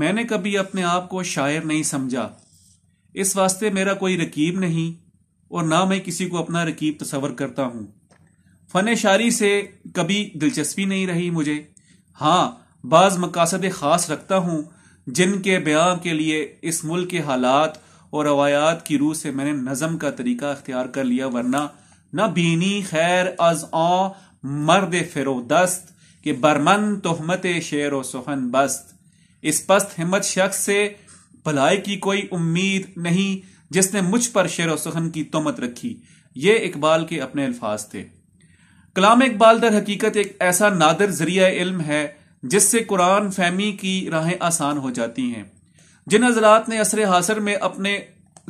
میں نے کبھی اپنے آپ کو شاعر نہیں سمجھا اس واسطے میرا کوئی رکیب نہیں اور نہ میں کسی کو اپنا رکیب تصور کرتا ہوں فن شاعری سے کبھی دلچسپی نہیں رہی مجھے ہاں بعض مقاصد خاص رکھتا ہوں جن کے بیاں کے لیے اس ملک کے حالات اور روایات کی روح سے میں نے نظم کا طریقہ اختیار کر لیا ورنہ نہ بینی خیر از آ مرد فرو دست کہ برمن تہمت شعر و سخن بست اس پست ہمت شخص سے بھلائی کی کوئی امید نہیں جس نے مجھ پر شیر و سخن کی تومت رکھی یہ اقبال کے اپنے الفاظ تھے کلام اقبال در حقیقت ایک ایسا نادر ذریعہ علم ہے جس سے قرآن فہمی کی راہیں آسان ہو جاتی ہیں جن حضرات نے عصر حاصر میں اپنے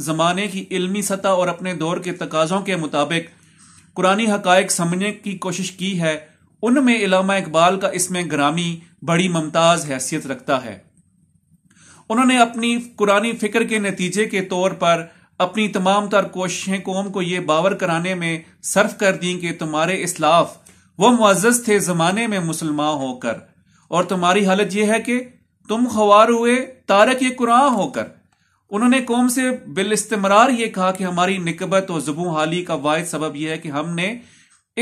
زمانے کی علمی سطح اور اپنے دور کے تقاضوں کے مطابق قرآن حقائق سمجھنے کی کوشش کی ہے ان میں علامہ اقبال کا اس میں گرامی بڑی ممتاز حیثیت رکھتا ہے انہوں نے اپنی قرآن فکر کے نتیجے کے طور پر اپنی تمام تر کوششیں قوم کو یہ باور کرانے میں صرف کر دیں کہ تمہارے اسلاف وہ معزز تھے زمانے میں مسلمان ہو کر اور تمہاری حالت یہ ہے کہ تم خوار ہوئے تارک یہ قرآن ہو کر انہوں نے قوم سے بالاستمرار یہ کہا کہ ہماری نکبت اور زبوں حالی کا واحد سبب یہ ہے کہ ہم نے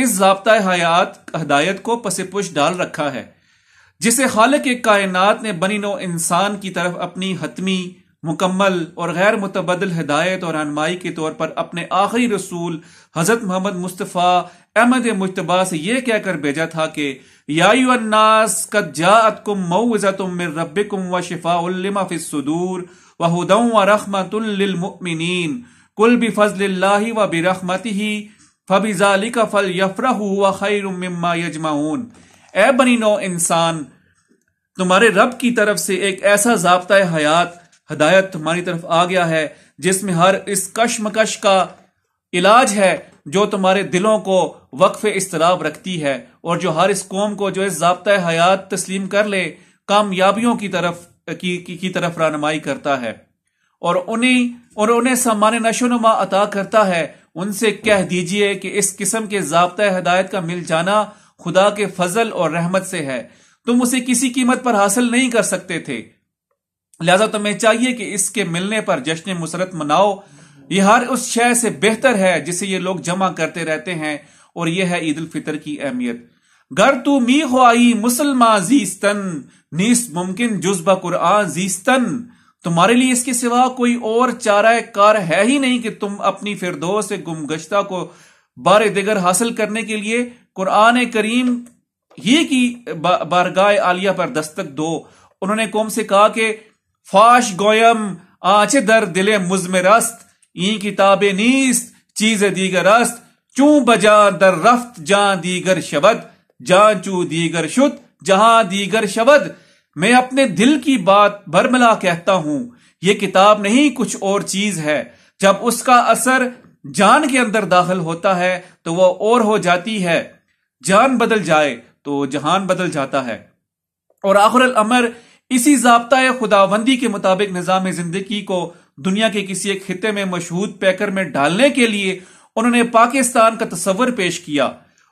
اس ضابطۂ حیات ہدایت کو پس پش ڈال رکھا ہے جسے خالق کائنات نے بنی نو انسان کی طرف اپنی حتمی مکمل اور غیر متبدل ہدایت اور رہنمائی کے طور پر اپنے آخری رسول حضرت محمد مصطفیٰ احمد مشتبہ سے یہ کہہ کر بھیجا تھا کہ یا رب کم و شفا الما فدور و ہدوں و رحمت المنین کل بھی فضل اللہ و برحمتی ہی کا فل یفرا ہوا خیر اے بنی نو انسان تمہارے رب کی طرف سے ایک ایسا ضابطۂ حیات ہدایت تمہاری طرف آ گیا ہے جس میں ہر اس کشمکش کا علاج ہے جو تمہارے دلوں کو وقف اضطراب رکھتی ہے اور جو ہر اس قوم کو جو اس ضابطۂ حیات تسلیم کر لے کامیابیوں کی طرف کی کی, کی طرف رہنمائی کرتا ہے اور انہیں اور انہیں سامان نشو نما عطا کرتا ہے ان سے کہہ دیجئے کہ اس قسم کے ضابطۂ ہدایت کا مل جانا خدا کے فضل اور رحمت سے ہے تم اسے کسی قیمت پر حاصل نہیں کر سکتے تھے لہذا تمہیں چاہیے کہ اس کے ملنے پر جشن مسرت مناؤ یہ ہر اس شے سے بہتر ہے جسے یہ لوگ جمع کرتے رہتے ہیں اور یہ ہے عید الفطر کی اہمیت گر تو می آئی مسلمان زیستن نیس ممکن جزبہ قرآن زیستن تمہارے لیے اس کے سوا کوئی اور چارہ کار ہے ہی نہیں کہ تم اپنی فردوس سے گم گشتہ کو بار دیگر حاصل کرنے کے لیے قرآن کریم ہی کی بارگاہ عالیہ پر دستک دو انہوں نے قوم سے کہا کہ فاش گویم آچ در دل مزم رست این کتاب نیست چیز دیگر چون بجا در رفت جان دیگر شبد جان چو دیگر شد جہاں دیگر شبد میں اپنے دل کی بات برملا کہتا ہوں یہ کتاب نہیں کچھ اور چیز ہے جب اس کا اثر جان کے اندر داخل ہوتا ہے تو وہ اور ہو جاتی ہے جان بدل جائے تو جہان بدل جاتا ہے اور آخر الامر اسی ضابطہ خداوندی کے مطابق نظام زندگی کو دنیا کے کسی ایک خطے میں مشہور پیکر میں ڈالنے کے لیے انہوں نے پاکستان کا تصور پیش کیا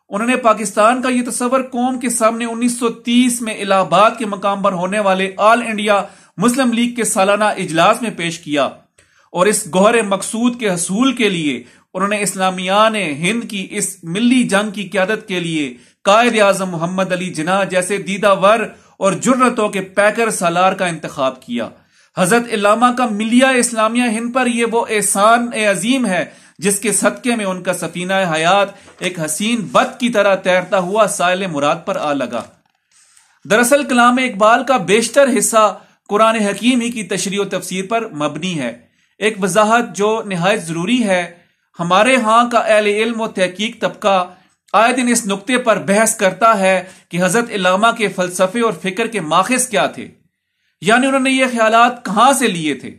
انہوں نے پاکستان کا یہ تصور قوم کے سامنے انیس سو تیس میں الہ آباد کے مقام پر ہونے والے آل انڈیا مسلم لیگ کے سالانہ اجلاس میں پیش کیا اور اس گوھر مقصود کے حصول کے لیے انہوں نے اسلامیان ہند کی اس ملی جنگ کی قیادت کے لیے قائد اعظم محمد علی جناح جیسے دیدہ ور اور جرتوں کے پیکر سالار کا انتخاب کیا حضرت علامہ کا ملیہ اسلامیہ ہند پر یہ وہ احسان عظیم ہے جس کے صدقے میں ان کا سفینہ حیات ایک حسین بد کی طرح تیرتا ہوا سائل مراد پر آ لگا دراصل کلام اقبال کا بیشتر حصہ قرآن حکیم ہی کی تشریح و تفسیر پر مبنی ہے ایک وضاحت جو نہایت ضروری ہے ہمارے ہاں کا اہل علم و تحقیق طبقہ آئے دن اس نقطے پر بحث کرتا ہے کہ حضرت علامہ کے فلسفے اور فکر کے ماخذ کیا تھے یعنی انہوں نے یہ خیالات کہاں سے لیے تھے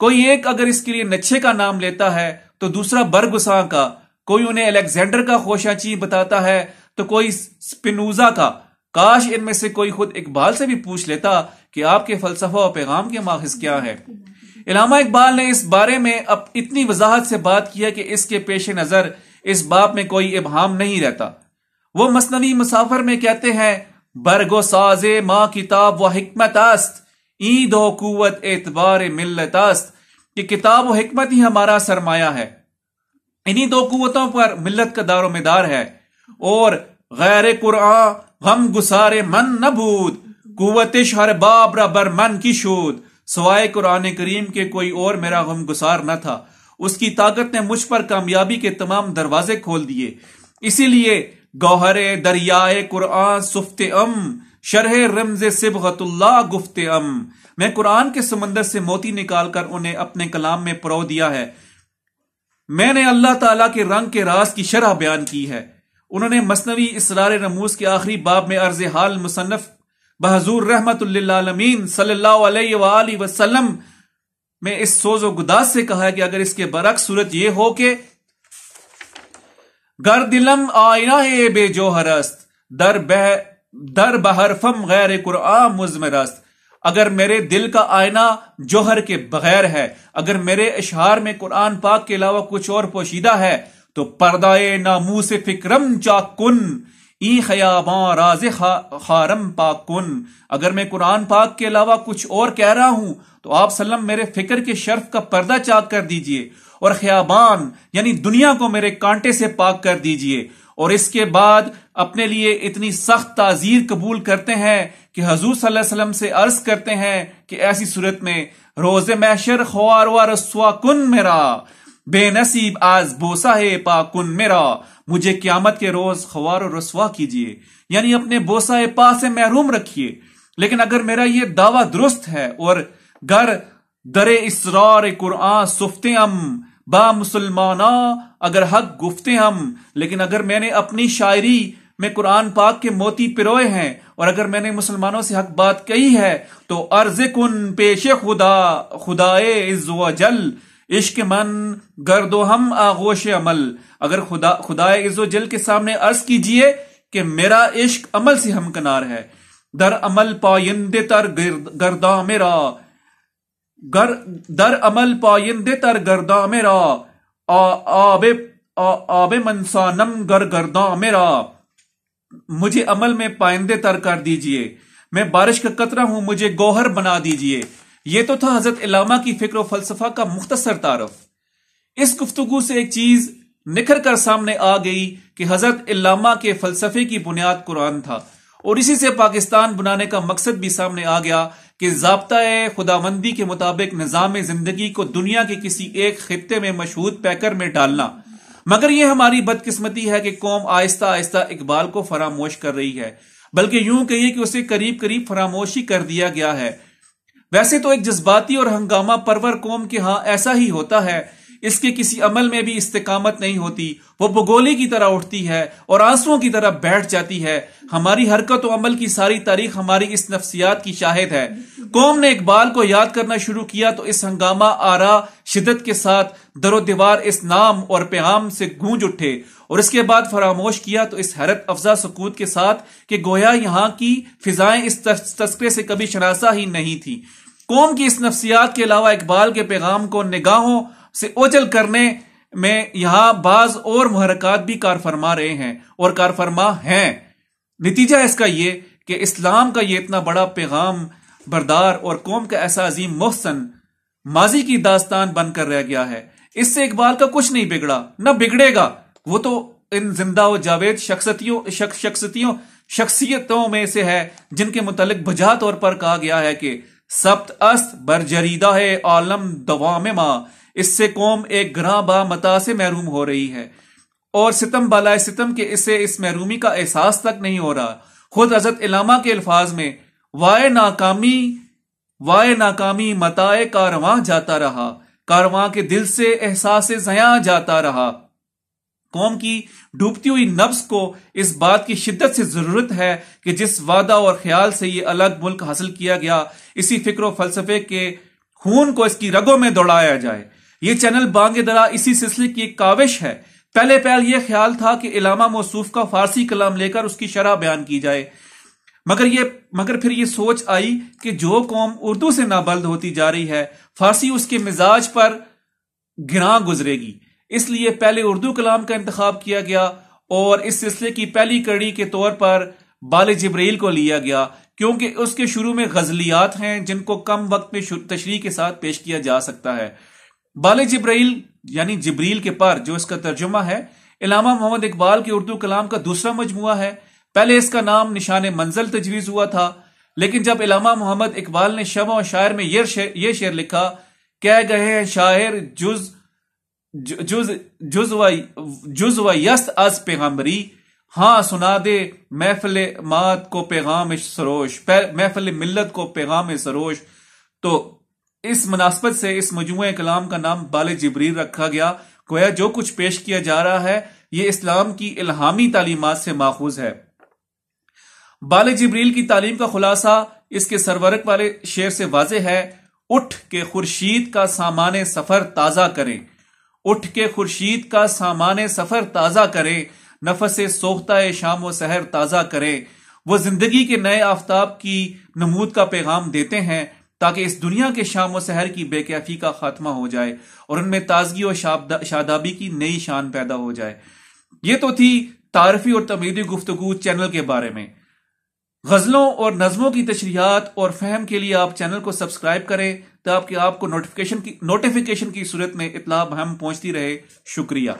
کوئی ایک اگر اس کے لیے نچھے کا نام لیتا ہے تو دوسرا برگساں کا کوئی انہیں الیگزینڈر کا خوشا چی بتاتا ہے تو کوئی سپنوزا کا کاش ان میں سے کوئی خود اقبال سے بھی پوچھ لیتا کہ آپ کے فلسفہ پیغام کے ماخذ کیا ہے علامہ اقبال نے اس بارے میں اب اتنی وضاحت سے بات کیا کہ اس کے پیش نظر اس باپ میں کوئی ابہام نہیں رہتا وہ مصنوعی مسافر میں کہتے ہیں برگو ساز ماں کتاب و حکمت است عید و قوت اعتبار ملت است کہ کتاب و حکمت ہی ہمارا سرمایہ ہے انہی دو قوتوں پر ملت کا دار و مدار ہے اور غیر قرآن غم گسار نبود قوت شہر باب من کی شود سوائے قرآن کریم کے کوئی اور میرا غم گسار نہ تھا اس کی طاقت نے مجھ پر کامیابی کے تمام دروازے کھول دیے اسی لیے گوہرے دریائے قرآن سفت ام شرح رمز سبغت اللہ گفت ام میں قرآن کے سمندر سے موتی نکال کر انہیں اپنے کلام میں پرو دیا ہے میں نے اللہ تعالی کے رنگ کے راز کی شرح بیان کی ہے انہوں نے مصنوعی اسرار رموز کے آخری باب میں عرض حال مصنف بحضور رحمت اللہ علمین صلی اللہ علیہ وآلہ وسلم میں اس سوز و گداس سے کہا کہ اگر اس کے صورت یہ ہو کہ گر دلم آئینہ بے جوہرست در بہ در بہر فم غیر قرآن مزمر است اگر میرے دل کا آئینہ جوہر کے بغیر ہے اگر میرے اشہار میں قرآن پاک کے علاوہ کچھ اور پوشیدہ ہے تو پردہ ای خیاباں راز خارم پاک کن اگر میں قرآن پاک کے علاوہ کچھ اور کہہ رہا ہوں تو آپ سلم میرے فکر کے شرف کا پردہ چاک کر دیجئے اور خیابان یعنی دنیا کو میرے کانٹے سے پاک کر دیجئے اور اس کے بعد اپنے لیے اتنی سخت تعزیر قبول کرتے ہیں کہ حضور صلی اللہ علیہ وسلم سے عرض کرتے ہیں کہ ایسی صورت میں روز محشر خوار و رسوا کن میرا بے نصیب آز بوسا پا کن میرا مجھے قیامت کے روز خوار و رسوا کیجیے یعنی اپنے بوسا پا سے محروم رکھیے لیکن اگر میرا یہ دعویٰ درست ہے اور گر در اسرار قرآن سفتے ام با مسلمان اگر حق گفتے ہم لیکن اگر میں نے اپنی شاعری میں قرآن پاک کے موتی پروئے ہیں اور اگر میں نے مسلمانوں سے حق بات کہی ہے تو کن پیش خدا عز و جل عشق من گرد و ہم آغوش عمل اگر خدا خدا عز و جل کے سامنے عرض کیجئے کہ میرا عشق عمل سے ہم کنار ہے در عمل گرد گردا میرا گر در عمل پائندے تر آب منسانم گر مجھے عمل میں پائندے تر کر دیجئے میں بارش کا قطرہ ہوں مجھے گوہر بنا دیجئے یہ تو تھا حضرت علامہ کی فکر و فلسفہ کا مختصر تعارف اس گفتگو سے ایک چیز نکھر کر سامنے آ گئی کہ حضرت علامہ کے فلسفے کی بنیاد قرآن تھا اور اسی سے پاکستان بنانے کا مقصد بھی سامنے آ گیا کہ ضابطۂ خدا مندی کے مطابق نظام زندگی کو دنیا کے کسی ایک خطے میں مشہور پیکر میں ڈالنا مگر یہ ہماری بدقسمتی ہے کہ قوم آہستہ آہستہ اقبال کو فراموش کر رہی ہے بلکہ یوں کہیے کہ اسے قریب قریب فراموشی کر دیا گیا ہے ویسے تو ایک جذباتی اور ہنگامہ پرور قوم کے ہاں ایسا ہی ہوتا ہے اس کے کسی عمل میں بھی استقامت نہیں ہوتی وہ بگولی کی طرح اٹھتی ہے اور آنسوں کی طرح بیٹھ جاتی ہے ہماری حرکت و عمل کی ساری تاریخ ہماری اس نفسیات کی شاہد ہے قوم نے اقبال کو یاد کرنا شروع کیا تو اس ہنگامہ آرا شدت کے ساتھ در و دیوار اس نام اور پیغام سے گونج اٹھے اور اس کے بعد فراموش کیا تو اس حیرت افزا سکوت کے ساتھ کہ گویا یہاں کی فضائیں اس تذکرے سے کبھی شناسا ہی نہیں تھی قوم کی اس نفسیات کے علاوہ اقبال کے پیغام کو نگاہوں سے اوجل کرنے میں یہاں بعض اور محرکات بھی کار فرما رہے ہیں اور کار فرما ہیں نتیجہ اس کا یہ کہ اسلام کا یہ اتنا بڑا پیغام بردار اور قوم کا ایسا عظیم محسن ماضی کی داستان بن کر رہ گیا ہے اس سے اقبال کا کچھ نہیں بگڑا نہ بگڑے گا وہ تو ان زندہ و جاوید شخصیوں شخصیتوں شخصیتوں میں سے ہے جن کے متعلق بجا طور پر کہا گیا ہے کہ سبت است برجریدہ ہے عالم دوام ماں اس سے قوم ایک گرا با متا سے محروم ہو رہی ہے اور ستم بالائے ستم کے اسے اس محرومی کا احساس تک نہیں ہو رہا خود عزت علامہ کے الفاظ میں وائے ناکامی وائے ناکامی متا کارواں جاتا رہا کارواں کے دل سے احساس جاتا رہا قوم کی ڈوبتی ہوئی نفس کو اس بات کی شدت سے ضرورت ہے کہ جس وعدہ اور خیال سے یہ الگ ملک حاصل کیا گیا اسی فکر و فلسفے کے خون کو اس کی رگوں میں دوڑایا جائے یہ چینل بانگ درا اسی سلسلے کی ایک کاوش ہے پہلے پہل یہ خیال تھا کہ علامہ موصوف کا فارسی کلام لے کر اس کی شرح بیان کی جائے مگر یہ مگر پھر یہ سوچ آئی کہ جو قوم اردو سے نابلد ہوتی جا رہی ہے فارسی اس کے مزاج پر گراں گزرے گی اس لیے پہلے اردو کلام کا انتخاب کیا گیا اور اس سلسلے کی پہلی کڑی کے طور پر بال جبریل کو لیا گیا کیونکہ اس کے شروع میں غزلیات ہیں جن کو کم وقت میں تشریح کے ساتھ پیش کیا جا سکتا ہے بال جبرائیل یعنی جبریل کے پار جو اس کا ترجمہ ہے علامہ محمد اقبال کے اردو کلام کا دوسرا مجموعہ ہے پہلے اس کا نام نشان منزل تجویز ہوا تھا لیکن جب علامہ محمد اقبال نے شمع و شاعر میں یہ شعر شعر لکھا کہہ گئے شاعر جز جز جز جز و و یس از پیغمبری ہاں سنا دے محفل مات کو پیغام سروش محفل ملت کو پیغام سروش تو اس مناسبت سے اس مجموعہ کلام کا نام بال جبریل رکھا گیا کویا جو کچھ پیش کیا جا رہا ہے یہ اسلام کی الہامی تعلیمات سے ماخوذ ہے بال جبریل کی تعلیم کا خلاصہ اس کے سرورک والے شعر سے واضح ہے اٹھ کے خورشید کا سامان سفر تازہ کرے اٹھ کے خورشید کا سامان سفر تازہ کرے نفس سوختہ شام و سحر تازہ کرے وہ زندگی کے نئے آفتاب کی نمود کا پیغام دیتے ہیں تاکہ اس دنیا کے شام و سحر کی بے کیفی کا خاتمہ ہو جائے اور ان میں تازگی اور شادابی کی نئی شان پیدا ہو جائے یہ تو تھی تعریفی اور تمیدی گفتگو چینل کے بارے میں غزلوں اور نظموں کی تشریحات اور فہم کے لیے آپ چینل کو سبسکرائب کریں تاکہ آپ کو نوٹیفیکیشن کی صورت میں اطلاع ہم پہنچتی رہے شکریہ